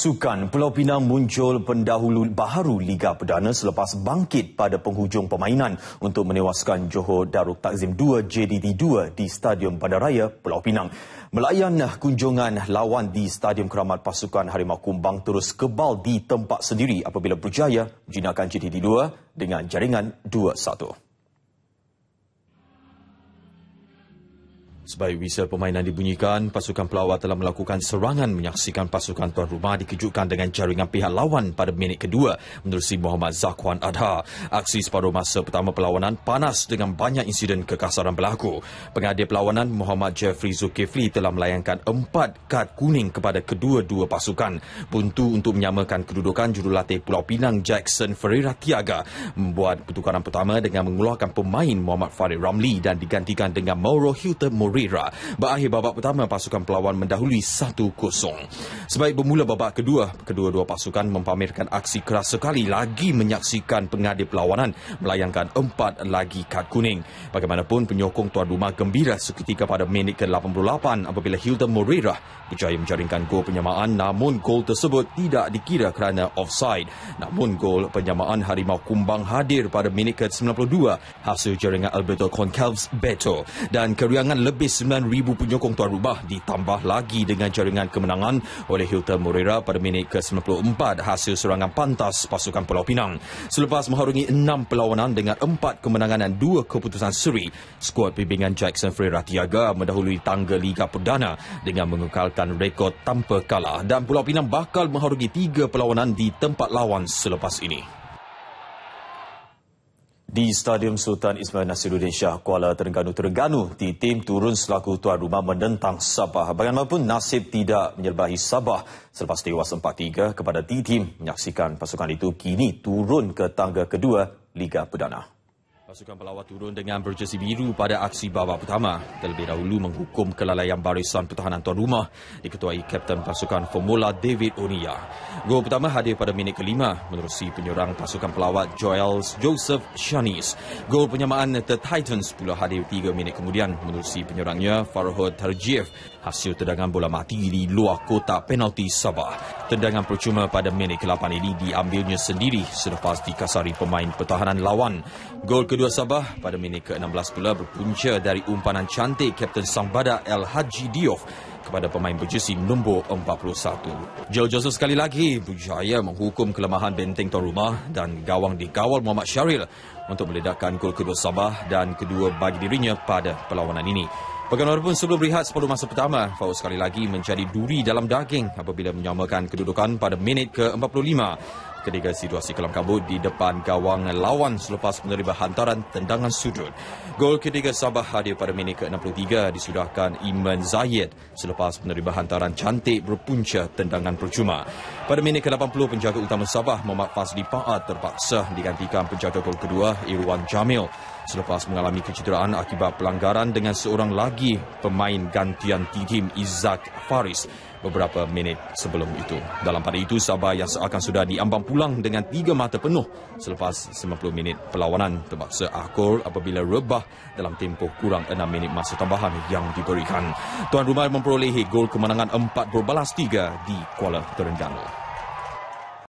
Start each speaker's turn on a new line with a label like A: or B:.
A: Sukan Pulau Pinang muncul pendahulu baharu Liga Perdana selepas bangkit pada penghujung permainan untuk menewaskan Johor Darul Takzim 2 JDT2 di Stadium Bandaraya Pulau Pinang. Melayan kunjungan lawan di Stadium Keramat Pasukan Harimau Kumbang terus kebal di tempat sendiri apabila berjaya menjinakkan JDT2 dengan jaringan 2-1. Sebaik whistle permainan dibunyikan, pasukan pelawat telah melakukan serangan menyaksikan pasukan tuan rumah dikejutkan dengan jaringan pihak lawan pada minit kedua menerusi Muhammad Zakwan Adha. Aksi separuh masa pertama perlawanan panas dengan banyak insiden kekasaran berlaku. Pengadil perlawanan Muhammad Jeffrey Zulkifli telah melayangkan empat kad kuning kepada kedua-dua pasukan. Buntu untuk menyamakan kedudukan jurulatih Pulau Pinang Jackson Ferreira Tiaga membuat pertukaran pertama dengan mengeluarkan pemain Muhammad Farid Ramli dan digantikan dengan Mauro Hilton Murray Pereira berakhir babak pertama pasukan pelawan mendahului 1-0. Sebaik bermula babak kedua, kedua-dua pasukan mempamerkan aksi keras sekali lagi menyaksikan pengadil pelawanan melayangkan empat lagi kad kuning. Bagaimanapun penyokong tuan rumah gembira seketika pada minit ke-88 apabila Hilda Moreira berjaya menjaringkan gol penyamaan namun gol tersebut tidak dikira kerana offside. Namun gol penyamaan Harimau Kumbang hadir pada minit ke-92 hasil jaringan Alberto Concalves Beto dan keriangan lebih 9,000 penyokong tuan rumah ditambah lagi dengan jaringan kemenangan oleh Hilton Moreira pada minit ke-94 hasil serangan pantas pasukan Pulau Pinang. Selepas mengharungi enam perlawanan dengan empat kemenangan dan dua keputusan seri, skuad pimpinan Jackson Ferreira Tiaga mendahului tangga Liga Perdana dengan mengekalkan rekod tanpa kalah dan Pulau Pinang bakal mengharungi tiga perlawanan di tempat lawan selepas ini di Stadium Sultan Ismail Nasiruddin Shah Kuala Terengganu Terengganu di tim turun selaku tuan rumah menentang Sabah bagaimanapun nasib tidak menyelbahi Sabah selepas tewas 4-3 kepada T-Team menyaksikan pasukan itu kini turun ke tangga kedua Liga Perdana Pasukan pelawat turun dengan berjersi biru pada aksi babak pertama. Terlebih dahulu menghukum kelalaian barisan pertahanan tuan rumah diketuai Kapten Pasukan Formula David Onia. Gol pertama hadir pada minit kelima menerusi penyerang pasukan pelawat Joel Joseph Shanis. Gol penyamaan The Titans pula hadir tiga minit kemudian menerusi penyerangnya Farhod Tarjif. Hasil tendangan bola mati di luar kotak penalti Sabah. Tendangan percuma pada minit ke-8 ini diambilnya sendiri selepas dikasari pemain pertahanan lawan. Gol kedua Sabah pada minit ke-16 pula berpunca dari umpanan cantik Kapten Sang Badak El Haji Diof kepada pemain berjesi nombor 41. Joe Joseph sekali lagi berjaya menghukum kelemahan benteng tuan rumah dan gawang dikawal kawal Muhammad Syaril untuk meledakkan gol kedua Sabah dan kedua bagi dirinya pada perlawanan ini pun sebelum berehat 10 masa pertama, Fawaz sekali lagi menjadi duri dalam daging apabila menyamakan kedudukan pada minit ke-45 ketika situasi kelam kabut di depan gawang lawan selepas menerima hantaran tendangan sudut. Gol ketiga Sabah hadir pada minit ke-63 disudahkan Iman Zayed selepas menerima hantaran cantik berpunca tendangan percuma. Pada minit ke-80, penjaga utama Sabah Muhammad Fazli Pa'at terpaksa digantikan penjaga gol kedua Irwan Jamil selepas mengalami kecederaan akibat pelanggaran dengan seorang lagi pemain gantian tim Izzat Faris beberapa minit sebelum itu. Dalam pada itu, Sabah yang seakan sudah diambang pulang dengan tiga mata penuh selepas 90 minit perlawanan terpaksa akur apabila rebah dalam tempoh kurang enam minit masa tambahan yang diberikan. Tuan rumah memperolehi gol kemenangan empat berbalas tiga di Kuala Terengganu.